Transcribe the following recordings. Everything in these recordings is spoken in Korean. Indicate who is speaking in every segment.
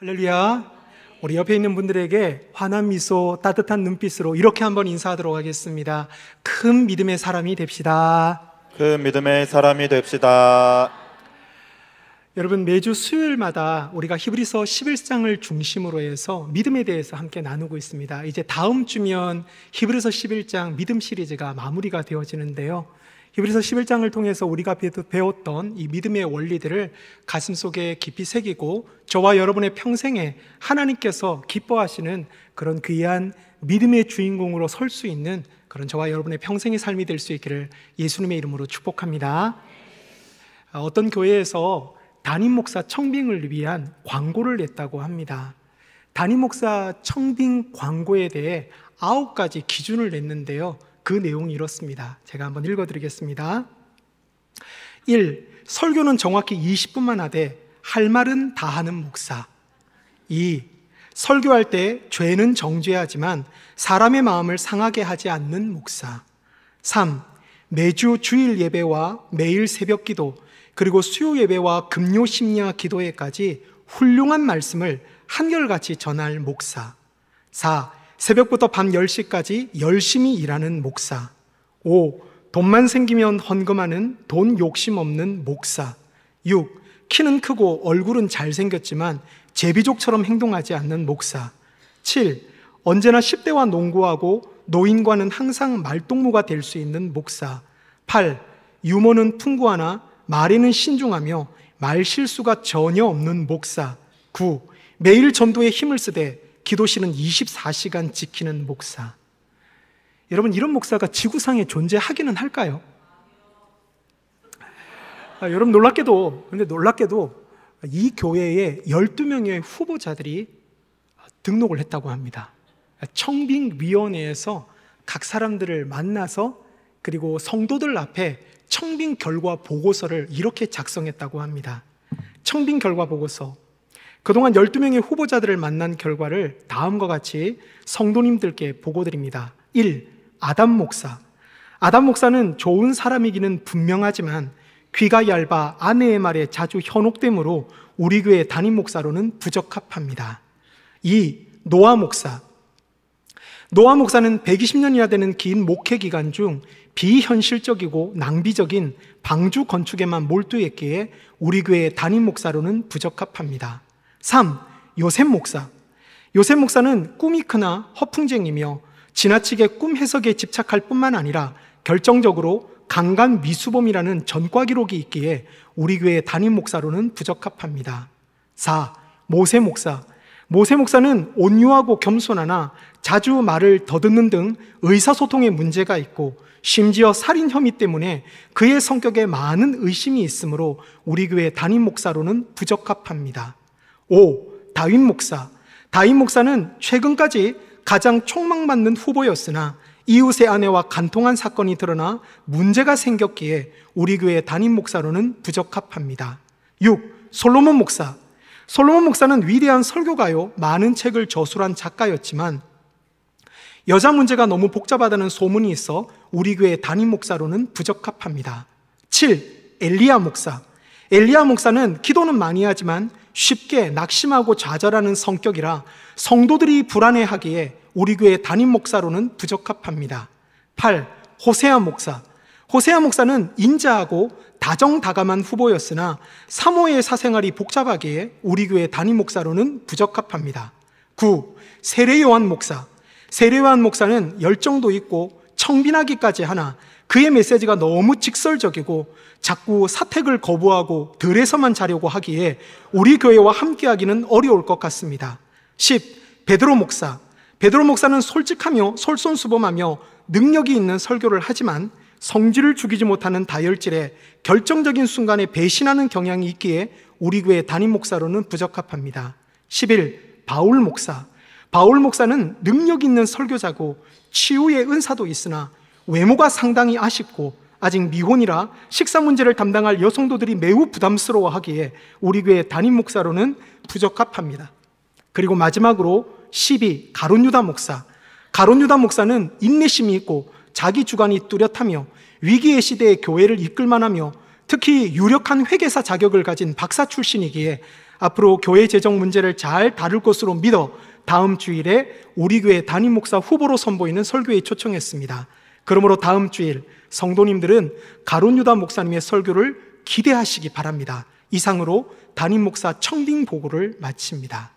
Speaker 1: 할렐루야. 우리 옆에 있는 분들에게 환한 미소, 따뜻한 눈빛으로 이렇게 한번 인사하도록 하겠습니다. 큰 믿음의 사람이 됩시다.
Speaker 2: 큰 믿음의 사람이 됩시다.
Speaker 1: 여러분 매주 수요일마다 우리가 히브리서 11장을 중심으로 해서 믿음에 대해서 함께 나누고 있습니다. 이제 다음 주면 히브리서 11장 믿음 시리즈가 마무리가 되어지는데요. 히브리서 11장을 통해서 우리가 배웠던 이 믿음의 원리들을 가슴속에 깊이 새기고 저와 여러분의 평생에 하나님께서 기뻐하시는 그런 귀한 믿음의 주인공으로 설 수 있는 그런 저와 여러분의 평생의 삶이 될 수 있기를 예수님의 이름으로 축복합니다. 어, 어떤 교회에서 담임 목사 청빙을 위한 광고를 냈다고 합니다. 담임 목사 청빙 광고에 대해 아홉 가지 기준을 냈는데요. 그 내용이 이렇습니다. 제가 한번 읽어드리겠습니다. 1. 설교는 정확히 20분만 하되 할 말은 다 하는 목사. 2. 설교할 때 죄는 정죄하지만 사람의 마음을 상하게 하지 않는 목사. 3. 매주 주일 예배와 매일 새벽 기도, 그리고 수요 예배와 금요 심야 기도회까지 훌륭한 말씀을 한결같이 전할 목사. 4. 새벽부터 밤 10시까지 열심히 일하는 목사. 5. 돈만 생기면 헌금하는 돈 욕심 없는 목사. 6. 키는 크고 얼굴은 잘생겼지만 제비족처럼 행동하지 않는 목사. 7. 언제나 10대와 농구하고 노인과는 항상 말동무가 될 수 있는 목사. 8. 유머는 풍부하나 말에는 신중하며 말 실수가 전혀 없는 목사. 9. 매일 전도에 힘을 쓰되 기도시는 24시간 지키는 목사. 여러분, 이런 목사가 지구상에 존재하기는 할까요? 아, 여러분, 놀랍게도, 근데 놀랍게도 이 교회에 12명의 후보자들이 등록을 했다고 합니다. 청빙위원회에서 각 사람들을 만나서 그리고 성도들 앞에 청빙 결과 보고서를 이렇게 작성했다고 합니다. 청빙 결과 보고서. 그동안 12명의 후보자들을 만난 결과를 다음과 같이 성도님들께 보고드립니다. 1. 아담 목사. 아담 목사는 좋은 사람이기는 분명하지만 귀가 얇아 아내의 말에 자주 현혹됨으로 우리 교회 담임 목사로는 부적합합니다. 2. 노아 목사. 노아 목사는 120년이나 되는 긴 목회 기간 중 비현실적이고 낭비적인 방주 건축에만 몰두했기에 우리 교회 담임 목사로는 부적합합니다. 3. 요셉 목사. 요셉 목사는 꿈이 크나 허풍쟁이며 지나치게 꿈 해석에 집착할 뿐만 아니라 결정적으로 강간 미수범이라는 전과 기록이 있기에 우리 교회 담임 목사로는 부적합합니다. 4. 모세 목사. 모세 목사는 온유하고 겸손하나 자주 말을 더듬는 등 의사소통에 문제가 있고 심지어 살인 혐의 때문에 그의 성격에 많은 의심이 있으므로 우리 교회 담임 목사로는 부적합합니다. 5. 다윈 목사. 다윈 목사는 최근까지 가장 촉망받는 후보였으나 이웃의 아내와 간통한 사건이 드러나 문제가 생겼기에 우리 교회 담임 목사로는 부적합합니다. 6. 솔로몬 목사. 솔로몬 목사는 위대한 설교가요, 많은 책을 저술한 작가였지만 여자 문제가 너무 복잡하다는 소문이 있어 우리 교회 담임 목사로는 부적합합니다. 7. 엘리야 목사. 엘리야 목사는 기도는 많이 하지만 쉽게 낙심하고 좌절하는 성격이라 성도들이 불안해하기에 우리 교회 담임 목사로는 부적합합니다. 8. 호세아 목사. 호세아 목사는 인자하고 다정다감한 후보였으나 사모의 사생활이 복잡하기에 우리 교회 담임 목사로는 부적합합니다. 9. 세례요한 목사. 세례요한 목사는 열정도 있고 청빈하기까지 하나 그의 메시지가 너무 직설적이고 자꾸 사택을 거부하고 들에서만 자려고 하기에 우리 교회와 함께하기는 어려울 것 같습니다. 10. 베드로 목사. 베드로 목사는 솔직하며 솔선수범하며 능력이 있는 설교를 하지만 성질을 죽이지 못하는 다혈질에 결정적인 순간에 배신하는 경향이 있기에 우리 교회 담임 목사로는 부적합합니다. 11. 바울 목사. 바울 목사는 능력 있는 설교자고 치유의 은사도 있으나 외모가 상당히 아쉽고 아직 미혼이라 식사 문제를 담당할 여성도들이 매우 부담스러워하기에 우리 교회 담임 목사로는 부적합합니다. 그리고 마지막으로 12 가론 유다 목사. 가론 유다 목사는 인내심이 있고 자기 주관이 뚜렷하며 위기의 시대에 교회를 이끌만하며 특히 유력한 회계사 자격을 가진 박사 출신이기에 앞으로 교회 재정 문제를 잘 다룰 것으로 믿어 다음 주일에 우리 교회 담임 목사 후보로 선보이는 설교에 초청했습니다. 그러므로 다음 주일 성도님들은 가론유다 목사님의 설교를 기대하시기 바랍니다. 이상으로 담임 목사 청빙 보고를 마칩니다.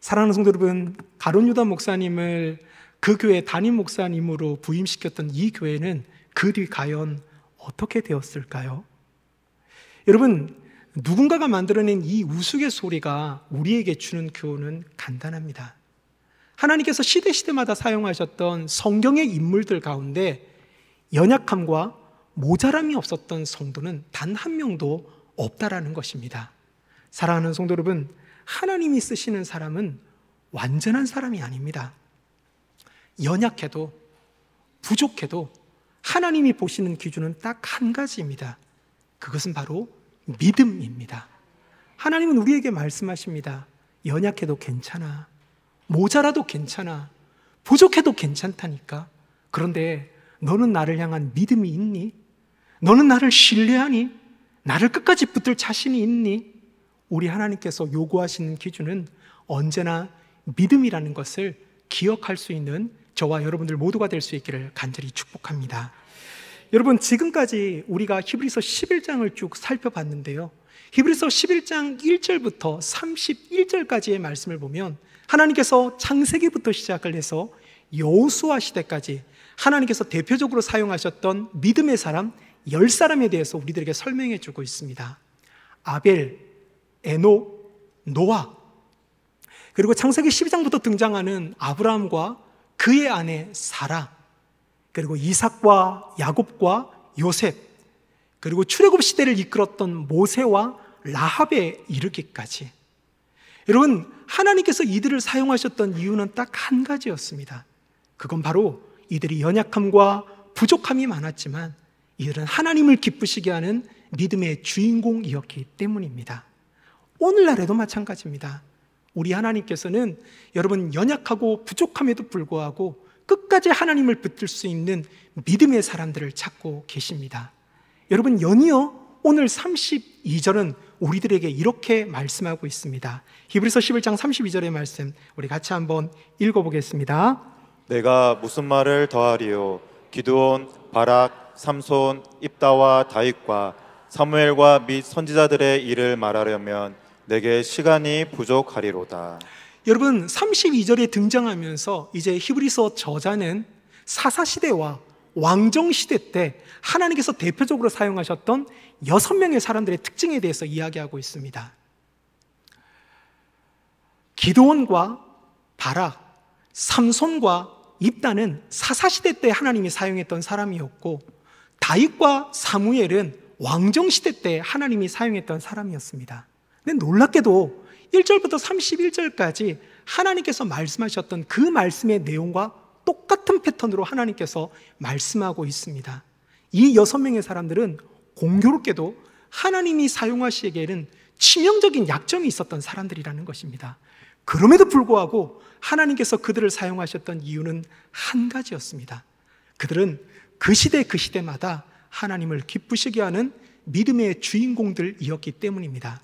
Speaker 1: 사랑하는 성도 여러분, 가론유다 목사님을 그 교회 담임 목사님으로 부임시켰던 이 교회는 그 뒤 과연 어떻게 되었을까요? 여러분, 누군가가 만들어낸 이 우스갯소리가 우리에게 주는 교훈은 간단합니다. 하나님께서 시대시대마다 사용하셨던 성경의 인물들 가운데 연약함과 모자람이 없었던 성도는 단 한 명도 없다라는 것입니다. 사랑하는 성도 여러분, 하나님이 쓰시는 사람은 완전한 사람이 아닙니다. 연약해도 부족해도 하나님이 보시는 기준은 딱 한 가지입니다. 그것은 바로 믿음입니다. 하나님은 우리에게 말씀하십니다. 연약해도 괜찮아. 모자라도 괜찮아. 부족해도 괜찮다니까. 그런데 너는 나를 향한 믿음이 있니? 너는 나를 신뢰하니? 나를 끝까지 붙들 자신이 있니? 우리 하나님께서 요구하시는 기준은 언제나 믿음이라는 것을 기억할 수 있는 저와 여러분들 모두가 될 수 있기를 간절히 축복합니다. 여러분 지금까지 우리가 히브리서 11장을 쭉 살펴봤는데요. 히브리서 11장 1절부터 31절까지의 말씀을 보면 하나님께서 창세기부터 시작을 해서 여호수아 시대까지 하나님께서 대표적으로 사용하셨던 믿음의 사람 열 사람에 대해서 우리들에게 설명해 주고 있습니다. 아벨, 에노, 노아. 그리고 창세기 12장부터 등장하는 아브라함과 그의 아내 사라. 그리고 이삭과 야곱과 요셉. 그리고 출애굽 시대를 이끌었던 모세와 라합에 이르기까지 여러분, 하나님께서 이들을 사용하셨던 이유는 딱 한 가지였습니다. 그건 바로 이들이 연약함과 부족함이 많았지만 이들은 하나님을 기쁘시게 하는 믿음의 주인공이었기 때문입니다. 오늘날에도 마찬가지입니다. 우리 하나님께서는 여러분 연약하고 부족함에도 불구하고 끝까지 하나님을 붙들 수 있는 믿음의 사람들을 찾고 계십니다. 여러분 연이어 오늘 32절은 우리들에게 이렇게 말씀하고 있습니다. 히브리서 11장 32절의 말씀 우리 같이 한번 읽어 보겠습니다.
Speaker 2: 내가 무슨 말을 더하리요 기드온, 바락, 삼손, 입다와 다윗과 사무엘과 및 선지자들의 일을 말하려면 내게 시간이 부족하리로다.
Speaker 1: 여러분 32절에 등장하면서 이제 히브리서 저자는 사사시대와 왕정 시대 때 하나님께서 대표적으로 사용하셨던 여섯 명의 사람들의 특징에 대해서 이야기하고 있습니다. 기도원과 바락, 삼손과 입다는 사사시대 때 하나님이 사용했던 사람이었고 다윗과 사무엘은 왕정시대 때 하나님이 사용했던 사람이었습니다. 근데 놀랍게도 1절부터 31절까지 하나님께서 말씀하셨던 그 말씀의 내용과 패턴으로 하나님께서 말씀하고 있습니다. 이 여섯 명의 사람들은 공교롭게도 하나님이 사용하시기에는 치명적인 약점이 있었던 사람들이라는 것입니다. 그럼에도 불구하고 하나님께서 그들을 사용하셨던 이유는 한 가지였습니다. 그들은 그 시대 그 시대마다 하나님을 기쁘시게 하는 믿음의 주인공들이었기 때문입니다.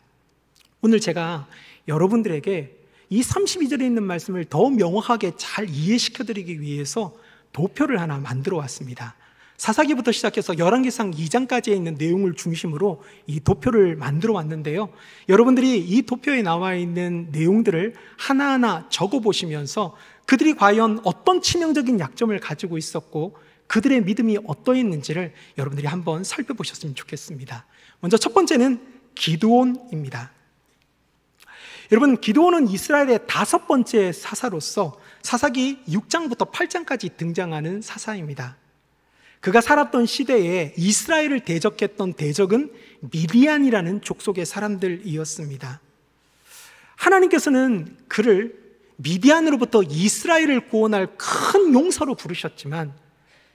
Speaker 1: 오늘 제가 여러분들에게 이 32절에 있는 말씀을 더 명확하게 잘 이해시켜 드리기 위해서 도표를 하나 만들어 왔습니다. 사사기부터 시작해서 열왕기상 2장까지에 있는 내용을 중심으로 이 도표를 만들어 왔는데요. 여러분들이 이 도표에 나와 있는 내용들을 하나하나 적어 보시면서 그들이 과연 어떤 치명적인 약점을 가지고 있었고 그들의 믿음이 어떠했는지를 여러분들이 한번 살펴보셨으면 좋겠습니다. 먼저 첫 번째는 기도원입니다 여러분, 기도원은 이스라엘의 다섯 번째 사사로서 사사기 6장부터 8장까지 등장하는 사사입니다. 그가 살았던 시대에 이스라엘을 대적했던 대적은 미디안이라는 족속의 사람들이었습니다. 하나님께서는 그를 미디안으로부터 이스라엘을 구원할 큰 용사로 부르셨지만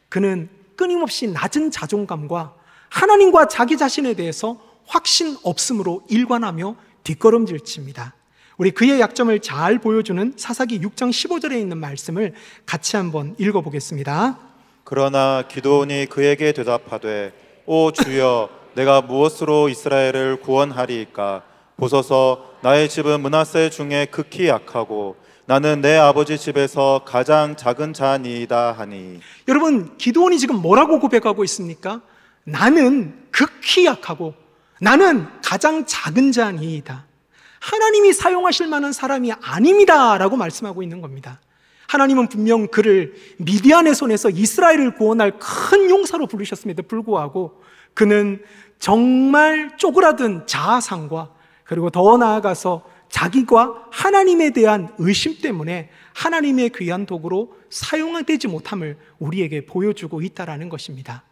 Speaker 1: 그는 끊임없이 낮은 자존감과 하나님과 자기 자신에 대해서 확신 없음으로 일관하며 뒷걸음질 칩니다. 우리 그의 약점을 잘 보여주는 사사기 6장 15절에 있는 말씀을 같이 한번 읽어보겠습니다.
Speaker 2: 그러나 기도원이 그에게 대답하되 오 주여 내가 무엇으로 이스라엘을 구원하리이까 보소서 나의 집은 문하세 중에 극히 약하고 나는 내 아버지 집에서 가장 작은 자니이다 하니
Speaker 1: 여러분 기도원이 지금 뭐라고
Speaker 2: 고백하고 있습니까? 나는
Speaker 1: 극히 약하고 나는 가장 작은 자니이다 하나님이 사용하실 만한 사람이 아닙니다라고 말씀하고 있는 겁니다. 하나님은 분명 그를 미디안의 손에서 이스라엘을 구원할 큰 용사로 부르셨음에도 불구하고 그는 정말 쪼그라든 자아상과 그리고 더 나아가서 자기과 하나님에 대한 의심 때문에 하나님의 귀한 도구로 사용되지 못함을 우리에게 보여주고 있다라는 것입니다.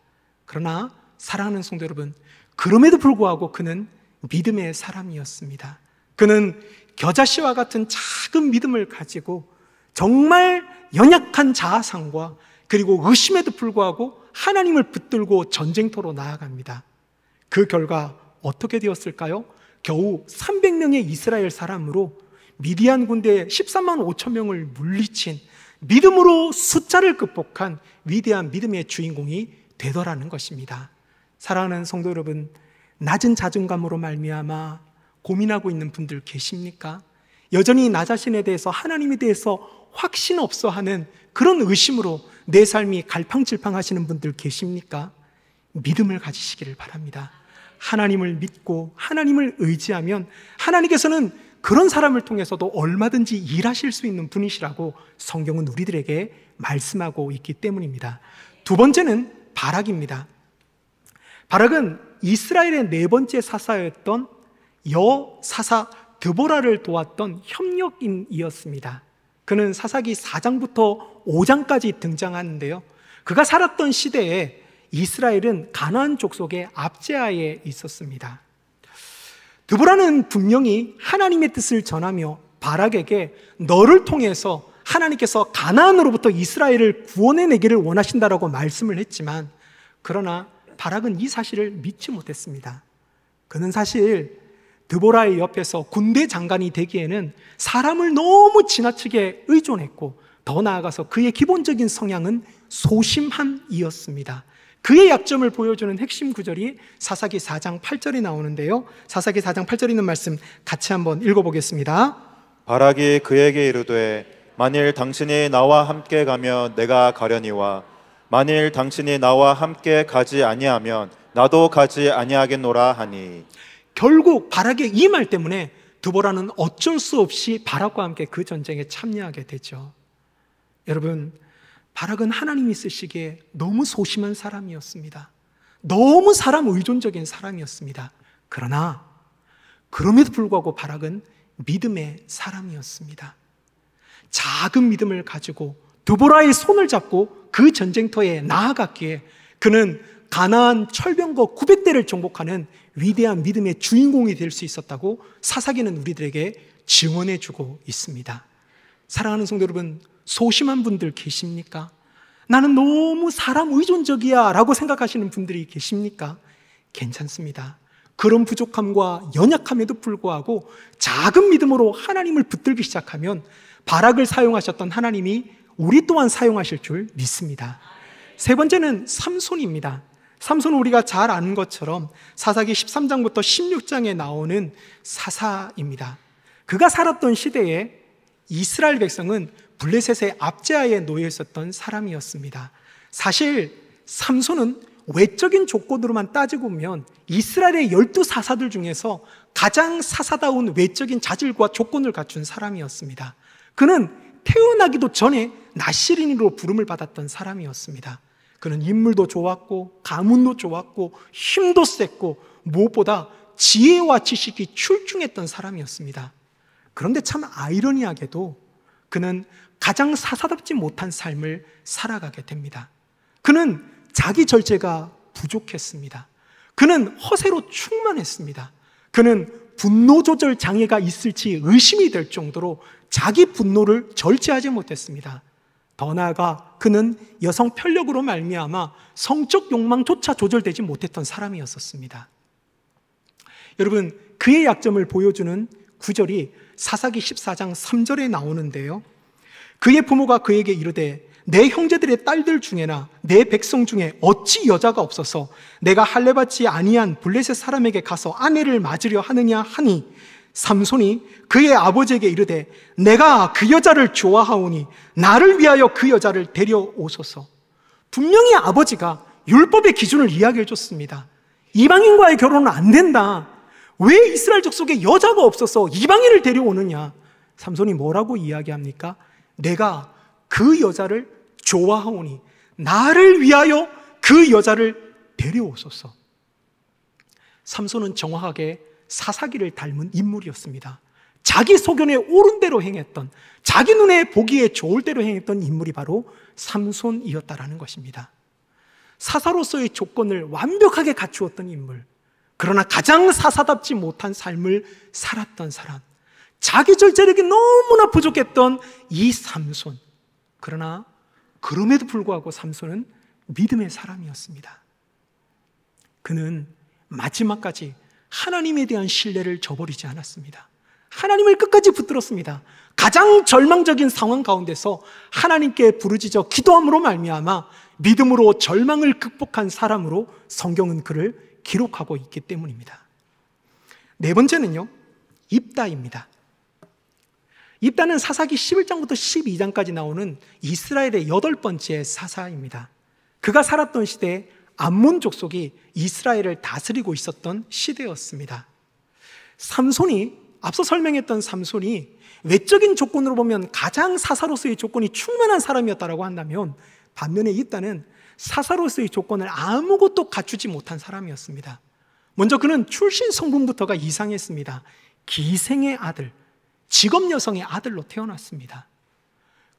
Speaker 1: 그러나 사랑하는 성도 여러분, 그럼에도 불구하고 그는 믿음의 사람이었습니다. 그는 겨자씨와 같은 작은 믿음을 가지고 정말 연약한 자아상과 그리고 의심에도 불구하고 하나님을 붙들고 전쟁터로 나아갑니다. 그 결과 어떻게 되었을까요? 겨우 300명의 이스라엘 사람으로 미디안 군대의 13만 5천 명을 물리친 믿음으로 숫자를 극복한 위대한 믿음의 주인공이 되더라는 것입니다. 사랑하는 성도 여러분, 낮은 자존감으로 말미암아 고민하고 있는 분들 계십니까? 여전히 나 자신에 대해서 하나님에 대해서 확신 없어 하는 그런 의심으로 내 삶이 갈팡질팡 하시는 분들 계십니까? 믿음을 가지시기를 바랍니다. 하나님을 믿고 하나님을 의지하면 하나님께서는 그런 사람을 통해서도 얼마든지 일하실 수 있는 분이시라고 성경은 우리들에게 말씀하고 있기 때문입니다. 두 번째는 바락입니다. 바락은 이스라엘의 네 번째 사사였던 여사사 드보라를 도왔던 협력인이었습니다. 그는 사사기 4장부터 5장까지 등장하는데요. 그가 살았던 시대에 이스라엘은 가나안 족속의 압제하에 있었습니다. 드보라는 분명히 하나님의 뜻을 전하며 바락에게 너를 통해서 하나님께서 가나안으로부터 이스라엘을 구원해 내기를 원하신다라고 말씀을 했지만 그러나 바락은 이 사실을 믿지 못했습니다. 그는 사실 드보라의 옆에서 군대 장관이 되기에는 사람을 너무 지나치게 의존했고 더 나아가서 그의 기본적인 성향은 소심함이었습니다. 그의 약점을 보여주는 핵심 구절이 사사기 4장 8절이 나오는데요. 사사기 4장 8절 있는 말씀 같이 한번 읽어보겠습니다.
Speaker 2: 바락이 그에게 이르되 만일 당신이 나와 함께 가면 내가 가려니와 만일 당신이 나와 함께 가지 아니하면 나도 가지 아니하겠노라 하니 결국 바락의 이 말 때문에 두보라는 어쩔 수
Speaker 1: 없이 바락과 함께 그 전쟁에 참여하게 되죠. 여러분, 바락은 하나님이 쓰시기에 너무 소심한 사람이었습니다. 너무 사람 의존적인 사람이었습니다. 그러나 그럼에도 불구하고 바락은 믿음의 사람이었습니다. 작은 믿음을 가지고 두보라의 손을 잡고 그 전쟁터에 나아갔기에 그는 가나안 철병거 900대를 정복하는 위대한 믿음의 주인공이 될 수 있었다고 사사기는 우리들에게 증언해 주고 있습니다. 사랑하는 성도 여러분, 소심한 분들 계십니까? 나는 너무 사람 의존적이야 라고 생각하시는 분들이 계십니까? 괜찮습니다. 그런 부족함과 연약함에도 불구하고 작은 믿음으로 하나님을 붙들기 시작하면 바락을 사용하셨던 하나님이 우리 또한 사용하실 줄 믿습니다. 세 번째는 삼손입니다. 삼손 은 우리가 잘 아는 것처럼 사사기 13장부터 16장에 나오는 사사입니다. 그가 살았던 시대에 이스라엘 백성은 블레셋의 압제하에 놓여 있었던 사람이었습니다. 사실 삼손은 외적인 조건으로만 따지고 보면 이스라엘의 열두 사사들 중에서 가장 사사다운 외적인 자질과 조건을 갖춘 사람이었습니다. 그는 태어나기도 전에 나시린으로 부름을 받았던 사람이었습니다. 그는 인물도 좋았고 가문도 좋았고 힘도 셌고 무엇보다 지혜와 지식이 출중했던 사람이었습니다. 그런데 참 아이러니하게도 그는 가장 사사답지 못한 삶을 살아가게 됩니다. 그는 자기 절제가 부족했습니다. 그는 허세로 충만했습니다. 그는 분노 조절 장애가 있을지 의심이 될 정도로 자기 분노를 절제하지 못했습니다. 더 나아가 그는 여성 편력으로 말미암아 성적 욕망조차 조절되지 못했던 사람이었었습니다. 여러분, 그의 약점을 보여주는 구절이 사사기 14장 3절에 나오는데요. 그의 부모가 그에게 이르되 내 형제들의 딸들 중에나 내 백성 중에 어찌 여자가 없어서 내가 할례받지 아니한 블레셋 사람에게 가서 아내를 맞으려 하느냐 하니 삼손이 그의 아버지에게 이르되 내가 그 여자를 좋아하오니 나를 위하여 그 여자를 데려오소서. 분명히 아버지가 율법의 기준을 이야기해 줬습니다. 이방인과의 결혼은 안 된다. 왜 이스라엘 족속에 여자가 없어서 이방인을 데려오느냐? 삼손이 뭐라고 이야기합니까? 내가 그 여자를 좋아하오니 나를 위하여 그 여자를 데려오소서. 삼손은 정확하게 사사기를 닮은 인물이었습니다. 자기 소견에 옳은 대로 행했던 자기 눈에 보기에 좋을 대로 행했던 인물이 바로 삼손이었다라는 것입니다. 사사로서의 조건을 완벽하게 갖추었던 인물. 그러나 가장 사사답지 못한 삶을 살았던 사람. 자기 절제력이 너무나 부족했던 이 삼손. 그러나 그럼에도 불구하고 삼손은 믿음의 사람이었습니다. 그는 마지막까지 하나님에 대한 신뢰를 저버리지 않았습니다. 하나님을 끝까지 붙들었습니다. 가장 절망적인 상황 가운데서 하나님께 부르짖어 기도함으로 말미암아 믿음으로 절망을 극복한 사람으로 성경은 그를 기록하고 있기 때문입니다. 네 번째는요. 입다입니다. 입다는 사사기 11장부터 12장까지 나오는 이스라엘의 여덟 번째 사사입니다. 그가 살았던 시대에 암몬 족속이 이스라엘을 다스리고 있었던 시대였습니다. 삼손이 앞서 설명했던 삼손이 외적인 조건으로 보면 가장 사사로서의 조건이 충만한 사람이었다라고 한다면 반면에 있다는 사사로서의 조건을 아무것도 갖추지 못한 사람이었습니다. 먼저 그는 출신 성분부터가 이상했습니다. 기생의 아들, 직업 여성의 아들로 태어났습니다.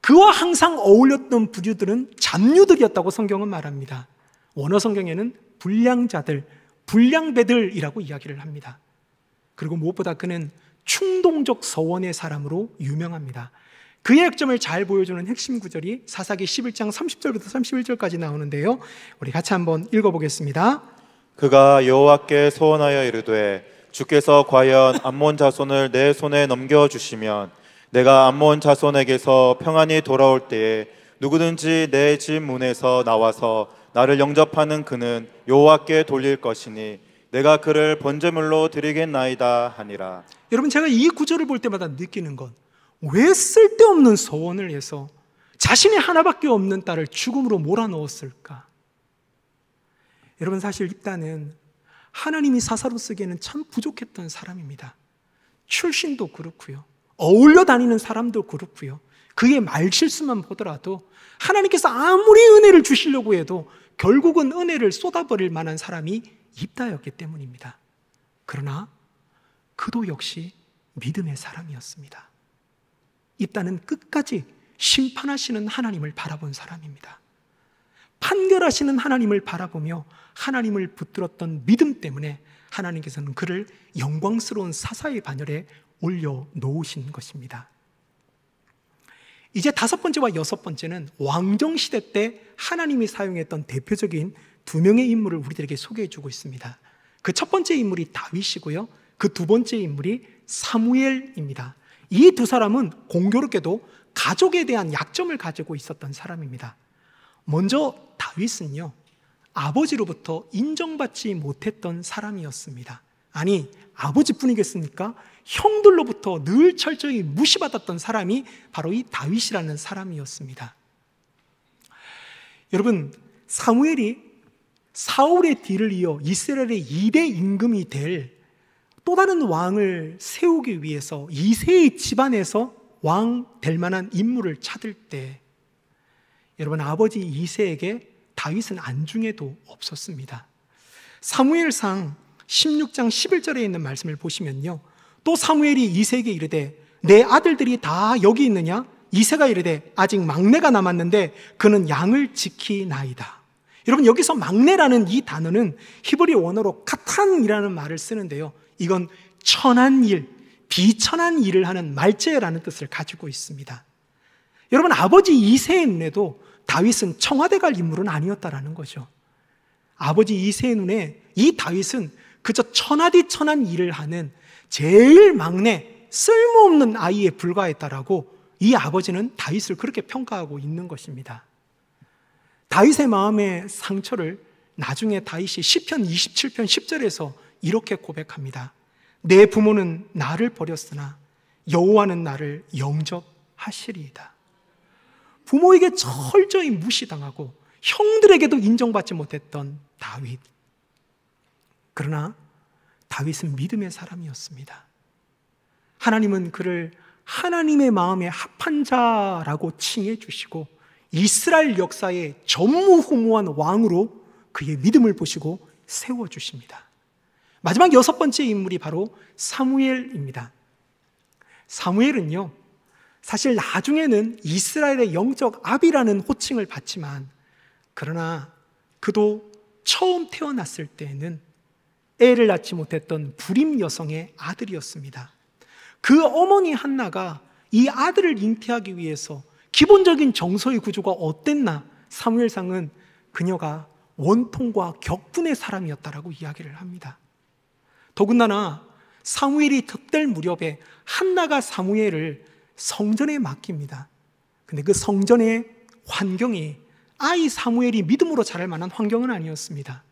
Speaker 1: 그와 항상 어울렸던 부류들은 잡류들이었다고 성경은 말합니다. 원어 성경에는 불량자들, 불량배들이라고 이야기를 합니다. 그리고 무엇보다 그는 충동적 서원의 사람으로 유명합니다. 그의 약점을 잘 보여주는 핵심 구절이 사사기 11장 30절부터 31절까지 나오는데요. 우리 같이 한번 읽어보겠습니다.
Speaker 2: 그가 여호와께 소원하여 이르되 주께서 과연 암몬 자손을 내 손에 넘겨 주시면 내가 암몬 자손에게서 평안히 돌아올 때에 누구든지 내 집 문에서 나와서 나를 영접하는 그는 여호와께 돌릴 것이니 내가 그를 번제물로 드리겠나이다 하니라.
Speaker 1: 여러분 제가 이 구절을 볼 때마다 느끼는 건 왜 쓸데없는 소원을 해서 자신이 하나밖에 없는 딸을 죽음으로 몰아넣었을까? 여러분 사실 입다는 하나님이 사사로 쓰기에는 참 부족했던 사람입니다. 출신도 그렇고요. 어울려 다니는 사람도 그렇고요. 그의 말실수만 보더라도 하나님께서 아무리 은혜를 주시려고 해도 결국은 은혜를 쏟아버릴 만한 사람이 입다였기 때문입니다. 그러나 그도 역시 믿음의 사람이었습니다. 입다는 끝까지 심판하시는 하나님을 바라본 사람입니다. 판결하시는 하나님을 바라보며 하나님을 붙들었던 믿음 때문에 하나님께서는 그를 영광스러운 사사의 반열에 올려놓으신 것입니다. 이제 다섯 번째와 여섯 번째는 왕정 시대 때 하나님이 사용했던 대표적인 두 명의 인물을 우리들에게 소개해 주고 있습니다. 그 첫 번째 인물이 다윗이고요. 그 두 번째 인물이 사무엘입니다. 이 두 사람은 공교롭게도 가족에 대한 약점을 가지고 있었던 사람입니다. 먼저 다윗은요. 아버지로부터 인정받지 못했던 사람이었습니다. 아니, 아버지뿐이겠습니까? 형들로부터 늘 철저히 무시받았던 사람이 바로 이 다윗이라는 사람이었습니다. 여러분, 사무엘이 사울의 뒤를 이어 이스라엘의 2대 임금이 될 또 다른 왕을 세우기 위해서 이세의 집안에서 왕 될 만한 인물을 찾을 때 여러분 아버지 이세에게 다윗은 안중에도 없었습니다. 사무엘상 16장 11절에 있는 말씀을 보시면요. 또 사무엘이 이세에게 이르되 내 아들들이 다 여기 있느냐? 이세가 이르되 아직 막내가 남았는데 그는 양을 지키나이다. 여러분 여기서 막내라는 이 단어는 히브리 원어로 카탄이라는 말을 쓰는데요. 이건 천한 일, 비천한 일을 하는 말제라는 뜻을 가지고 있습니다. 여러분 아버지 이세의 눈에도 다윗은 청와대 갈 인물은 아니었다라는 거죠. 아버지 이세의 눈에 이 다윗은 그저 천하디천한 일을 하는 제일 막내 쓸모없는 아이에 불과했다라고 이 아버지는 다윗을 그렇게 평가하고 있는 것입니다. 다윗의 마음의 상처를 나중에 다윗이 시편 27편 10절에서 이렇게 고백합니다. 내 부모는 나를 버렸으나 여호와는 나를 영접하시리이다. 부모에게 철저히 무시당하고 형들에게도 인정받지 못했던 다윗. 그러나 다윗은 믿음의 사람이었습니다. 하나님은 그를 하나님의 마음에 합한 자라고 칭해 주시고 이스라엘 역사의 전무후무한 왕으로 그의 믿음을 보시고 세워 주십니다. 마지막 여섯 번째 인물이 바로 사무엘입니다. 사무엘은요. 사실 나중에는 이스라엘의 영적 아비라는 호칭을 받지만 그러나 그도 처음 태어났을 때는 애를 낳지 못했던 불임 여성의 아들이었습니다. 그 어머니 한나가 이 아들을 잉태하기 위해서 기본적인 정서의 구조가 어땠나 사무엘상은 그녀가 원통과 격분의 사람이었다라고 이야기를 합니다. 더군다나 사무엘이 덧될 무렵에 한나가 사무엘을 성전에 맡깁니다. 근데 그 성전의 환경이 아이 사무엘이 믿음으로 자랄 만한 환경은 아니었습니다.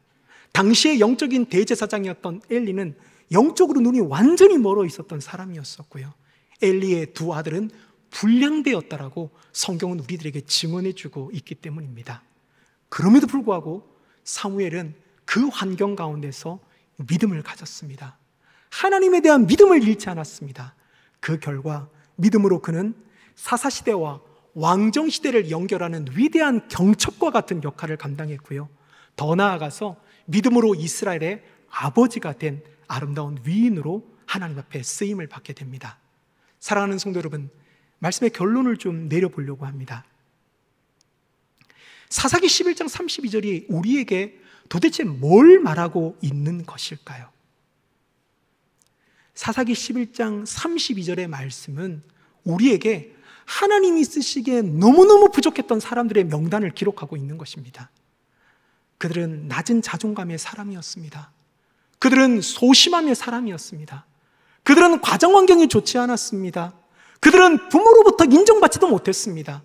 Speaker 1: 당시의 영적인 대제사장이었던 엘리는 영적으로 눈이 완전히 멀어 있었던 사람이었었고요. 엘리의 두 아들은 불량배였다라고 성경은 우리들에게 증언해 주고 있기 때문입니다. 그럼에도 불구하고 사무엘은 그 환경 가운데서 믿음을 가졌습니다. 하나님에 대한 믿음을 잃지 않았습니다. 그 결과 믿음으로 그는 사사시대와 왕정시대를 연결하는 위대한 경첩과 같은 역할을 감당했고요. 더 나아가서 믿음으로 이스라엘의 아버지가 된 아름다운 위인으로 하나님 앞에 쓰임을 받게 됩니다. 사랑하는 성도 여러분, 말씀의 결론을 좀 내려보려고 합니다. 사사기 11장 32절이 우리에게 도대체 뭘 말하고 있는 것일까요? 사사기 11장 32절의 말씀은 우리에게 하나님이 쓰시기에 너무너무 부족했던 사람들의 명단을 기록하고 있는 것입니다. 그들은 낮은 자존감의 사람이었습니다. 그들은 소심함의 사람이었습니다. 그들은 과정 환경이 좋지 않았습니다. 그들은 부모로부터 인정받지도 못했습니다.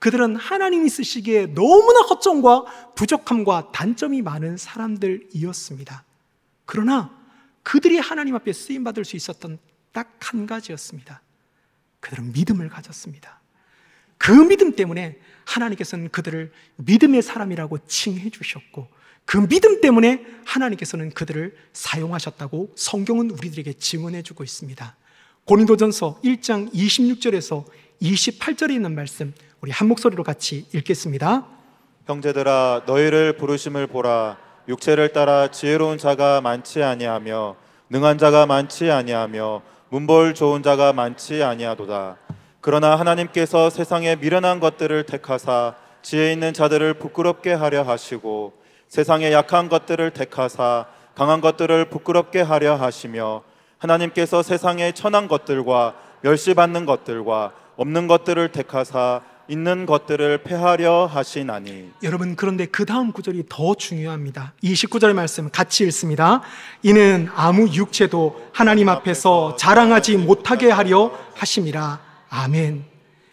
Speaker 1: 그들은 하나님이 쓰시기에 너무나 허점과 부족함과 단점이 많은 사람들이었습니다. 그러나 그들이 하나님 앞에 쓰임받을 수 있었던 딱 한 가지였습니다. 그들은 믿음을 가졌습니다. 그 믿음 때문에 하나님께서는 그들을 믿음의 사람이라고 칭해 주셨고 그 믿음 때문에 하나님께서는 그들을 사용하셨다고 성경은 우리들에게 증언해 주고 있습니다. 고린도전서 1장 26절에서 28절에 있는 말씀 우리 한 목소리로 같이 읽겠습니다.
Speaker 2: 형제들아 너희를 부르심을 보라 육체를 따라 지혜로운 자가 많지 아니하며 능한 자가 많지 아니하며 문벌 좋은 자가 많지 아니하도다 그러나 하나님께서 세상에 미련한 것들을 택하사 지혜 있는 자들을 부끄럽게 하려 하시고 세상에 약한 것들을 택하사 강한 것들을 부끄럽게 하려 하시며 하나님께서 세상에 천한 것들과 멸시받는 것들과 없는 것들을 택하사 있는 것들을 패하려 하시나니
Speaker 1: 여러분 그런데 그 다음 구절이 더 중요합니다 29절 말씀 같이 읽습니다 이는 아무 육체도 하나님 앞에서 자랑하지 못하게 하려 하심이라 아멘.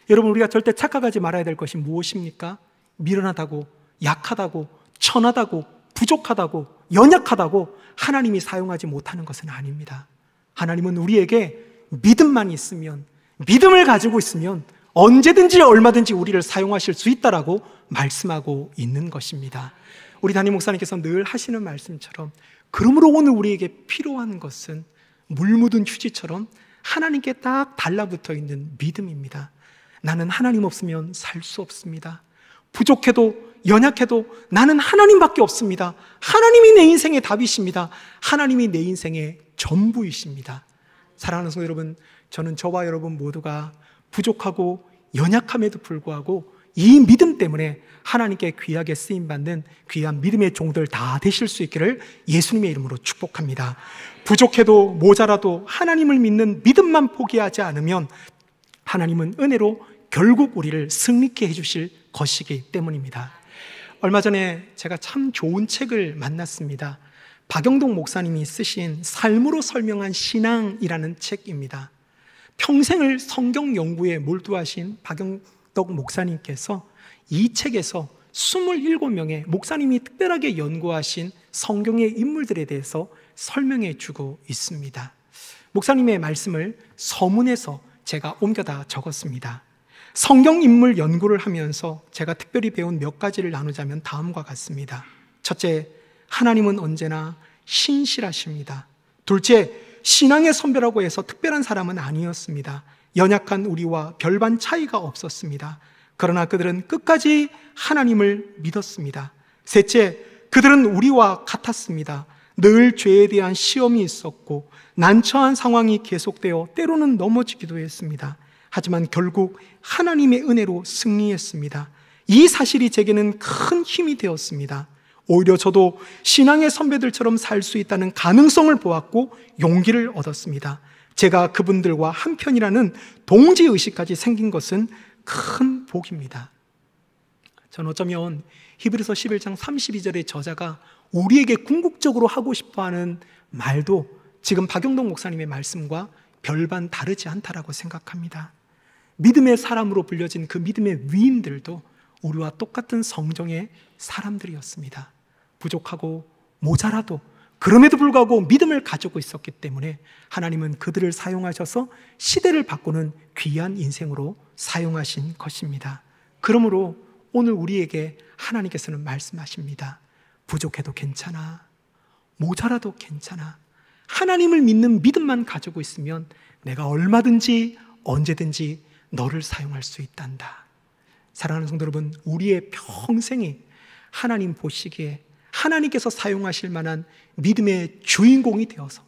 Speaker 1: 여러분, 우리가 절대 착각하지 말아야 될 것이 무엇입니까? 미련하다고, 약하다고, 천하다고, 부족하다고, 연약하다고 하나님이 사용하지 못하는 것은 아닙니다. 하나님은 우리에게 믿음만 있으면, 믿음을 가지고 있으면 언제든지 얼마든지 우리를 사용하실 수 있다라고 말씀하고 있는 것입니다. 우리 담임 목사님께서 늘 하시는 말씀처럼 그러므로 오늘 우리에게 필요한 것은 물 묻은 휴지처럼 하나님께 딱 달라붙어 있는 믿음입니다. 나는 하나님 없으면 살 수 없습니다. 부족해도 연약해도 나는 하나님밖에 없습니다. 하나님이 내 인생의 답이십니다. 하나님이 내 인생의 전부이십니다. 사랑하는 성도 여러분, 저는 저와 여러분 모두가 부족하고 연약함에도 불구하고 이 믿음 때문에 하나님께 귀하게 쓰임받는 귀한 믿음의 종들 다 되실 수 있기를 예수님의 이름으로 축복합니다. 부족해도 모자라도 하나님을 믿는 믿음만 포기하지 않으면 하나님은 은혜로 결국 우리를 승리케 해주실 것이기 때문입니다. 얼마 전에 제가 참 좋은 책을 만났습니다. 박영동 목사님이 쓰신 삶으로 설명한 신앙이라는 책입니다. 평생을 성경 연구에 몰두하신 박영 박덕 목사님께서 이 책에서 27명의 목사님이 특별하게 연구하신 성경의 인물들에 대해서 설명해 주고 있습니다. 목사님의 말씀을 서문에서 제가 옮겨다 적었습니다. 성경 인물 연구를 하면서 제가 특별히 배운 몇 가지를 나누자면 다음과 같습니다. 첫째, 하나님은 언제나 신실하십니다. 둘째, 신앙의 선배라고 해서 특별한 사람은 아니었습니다. 연약한 우리와 별반 차이가 없었습니다. 그러나 그들은 끝까지 하나님을 믿었습니다. 셋째, 그들은 우리와 같았습니다. 늘 죄에 대한 시험이 있었고 난처한 상황이 계속되어 때로는 넘어지기도 했습니다. 하지만 결국 하나님의 은혜로 승리했습니다. 이 사실이 제게는 큰 힘이 되었습니다. 오히려 저도 신앙의 선배들처럼 살 수 있다는 가능성을 보았고 용기를 얻었습니다. 제가 그분들과 한편이라는 동지의식까지 생긴 것은 큰 복입니다. 전 어쩌면 히브리서 11장 32절의 저자가 우리에게 궁극적으로 하고 싶어 하는 말도 지금 박영동 목사님의 말씀과 별반 다르지 않다라고 생각합니다. 믿음의 사람으로 불려진 그 믿음의 위인들도 우리와 똑같은 성정의 사람들이었습니다. 부족하고 모자라도 그럼에도 불구하고 믿음을 가지고 있었기 때문에 하나님은 그들을 사용하셔서 시대를 바꾸는 귀한 인생으로 사용하신 것입니다. 그러므로 오늘 우리에게 하나님께서는 말씀하십니다. 부족해도 괜찮아. 모자라도 괜찮아. 하나님을 믿는 믿음만 가지고 있으면 내가 얼마든지 언제든지 너를 사용할 수 있단다. 사랑하는 성도 여러분, 우리의 평생이 하나님 보시기에 하나님께서 사용하실 만한 믿음의 주인공이 되어서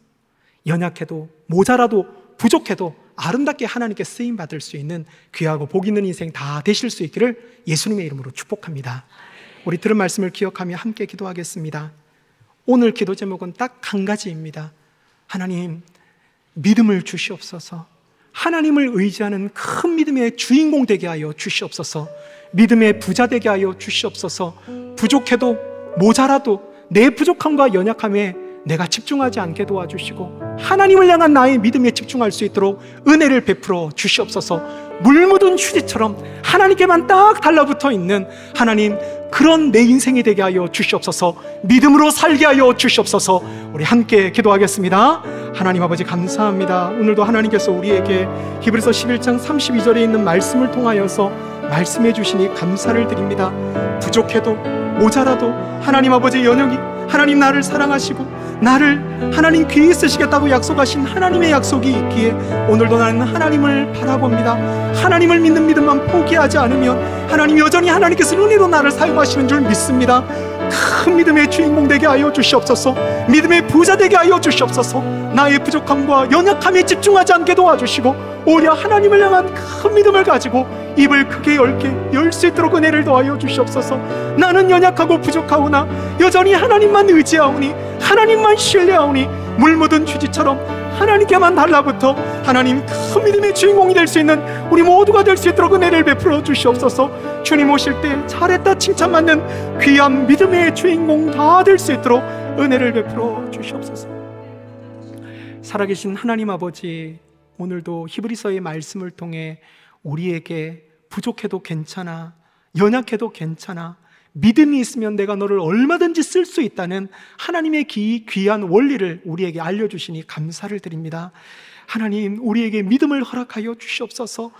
Speaker 1: 연약해도 모자라도 부족해도 아름답게 하나님께 쓰임 받을 수 있는 귀하고 복 있는 인생 다 되실 수 있기를 예수님의 이름으로 축복합니다. 우리 들은 말씀을 기억하며 함께 기도하겠습니다. 오늘 기도 제목은 딱 한 가지입니다. 하나님, 믿음을 주시옵소서. 하나님을 의지하는 큰 믿음의 주인공 되게 하여 주시옵소서. 믿음의 부자 되게 하여 주시옵소서. 부족해도 모자라도 내 부족함과 연약함에 내가 집중하지 않게 도와주시고 하나님을 향한 나의 믿음에 집중할 수 있도록 은혜를 베풀어 주시옵소서 물 묻은 휴지처럼 하나님께만 딱 달라붙어 있는 하나님 그런 내 인생이 되게 하여 주시옵소서 믿음으로 살게 하여 주시옵소서 우리 함께 기도하겠습니다 하나님 아버지 감사합니다 오늘도 하나님께서 우리에게 히브리서 11장 32절에 있는 말씀을 통하여서 말씀해 주시니 감사를 드립니다 부족해도 모자라도 하나님 아버지의 연영이 하나님 나를 사랑하시고 나를 하나님 귀히 쓰시겠다고 약속하신 하나님의 약속이 있기에 오늘도 나는 하나님을 바라봅니다. 하나님을 믿는 믿음만 포기하지 않으면 하나님 여전히 하나님께서 은혜로 나를 사용하시는 줄 믿습니다. 큰 믿음의 주인공 되게 하여 주시옵소서 믿음의 부자 되게 하여 주시옵소서 나의 부족함과 연약함에 집중하지 않게 도와주시고 오히려 하나님을 향한 큰 믿음을 가지고 입을 크게 열게 열 수 있도록 은혜를 더하여 주시옵소서 나는 연약하고 부족하오나 여전히 하나님만 의지하오니 하나님만 신뢰하오니 물 묻은 휴지처럼 하나님께만 달라붙어 하나님 큰 믿음의 주인공이 될 수 있는 우리 모두가 될 수 있도록 은혜를 베풀어 주시옵소서 주님 오실 때 잘했다 칭찬받는 귀한 믿음의 주인공 다 될 수 있도록 은혜를 베풀어 주시옵소서 살아계신 하나님 아버지 오늘도 히브리서의 말씀을 통해 우리에게 부족해도 괜찮아. 연약해도 괜찮아. 믿음이 있으면 내가 너를 얼마든지 쓸 수 있다는 하나님의 귀, 귀한 원리를 우리에게 알려주시니 감사를 드립니다. 하나님, 우리에게 믿음을 허락하여 주시옵소서.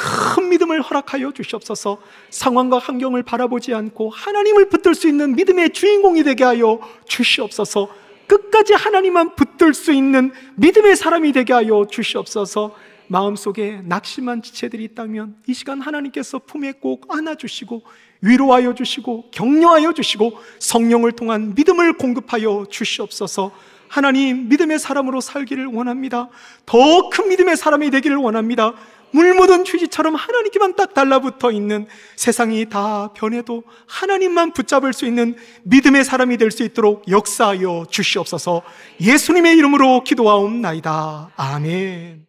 Speaker 1: 큰 믿음을 허락하여 주시옵소서 상황과 환경을 바라보지 않고 하나님을 붙들 수 있는 믿음의 주인공이 되게 하여 주시옵소서 끝까지 하나님만 붙들 수 있는 믿음의 사람이 되게 하여 주시옵소서 마음속에 낙심한 지체들이 있다면 이 시간 하나님께서 품에 꼭 안아주시고 위로하여 주시고 격려하여 주시고 성령을 통한 믿음을 공급하여 주시옵소서 하나님 믿음의 사람으로 살기를 원합니다 더 큰 믿음의 사람이 되기를 원합니다 물 묻은 휴지처럼 하나님께만 딱 달라붙어 있는 세상이 다 변해도 하나님만 붙잡을 수 있는 믿음의 사람이 될 수 있도록 역사하여 주시옵소서 예수님의 이름으로 기도하옵나이다 아멘